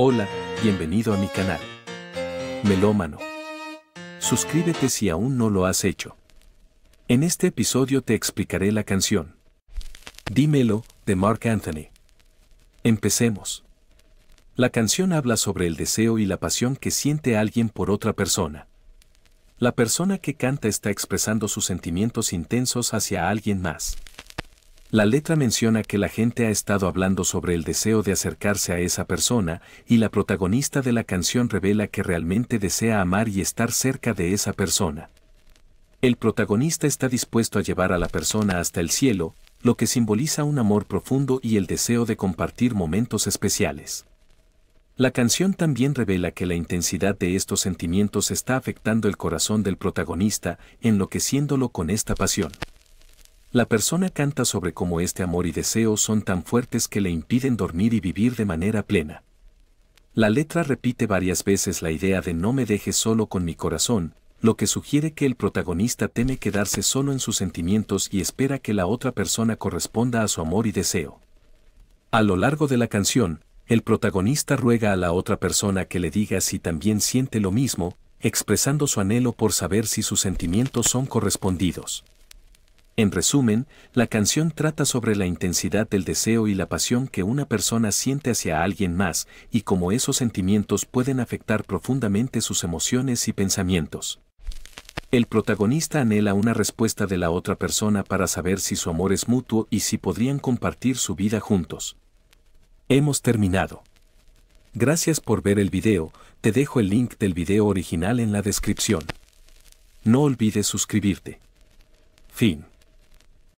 Hola, bienvenido a mi canal. Melómano. Suscríbete si aún no lo has hecho. En este episodio te explicaré la canción. Dímelo, de Mark Anthony. Empecemos. La canción habla sobre el deseo y la pasión que siente alguien por otra persona. La persona que canta está expresando sus sentimientos intensos hacia alguien más. La letra menciona que la gente ha estado hablando sobre el deseo de acercarse a esa persona y la protagonista de la canción revela que realmente desea amar y estar cerca de esa persona. El protagonista está dispuesto a llevar a la persona hasta el cielo, lo que simboliza un amor profundo y el deseo de compartir momentos especiales. La canción también revela que la intensidad de estos sentimientos está afectando el corazón del protagonista, enloqueciéndolo con esta pasión. La persona canta sobre cómo este amor y deseo son tan fuertes que le impiden dormir y vivir de manera plena. La letra repite varias veces la idea de no me dejes solo con mi corazón, lo que sugiere que el protagonista teme quedarse solo en sus sentimientos y espera que la otra persona corresponda a su amor y deseo. A lo largo de la canción, el protagonista ruega a la otra persona que le diga si también siente lo mismo, expresando su anhelo por saber si sus sentimientos son correspondidos. En resumen, la canción trata sobre la intensidad del deseo y la pasión que una persona siente hacia alguien más y cómo esos sentimientos pueden afectar profundamente sus emociones y pensamientos. El protagonista anhela una respuesta de la otra persona para saber si su amor es mutuo y si podrían compartir su vida juntos. Hemos terminado. Gracias por ver el video, te dejo el link del video original en la descripción. No olvides suscribirte. Fin.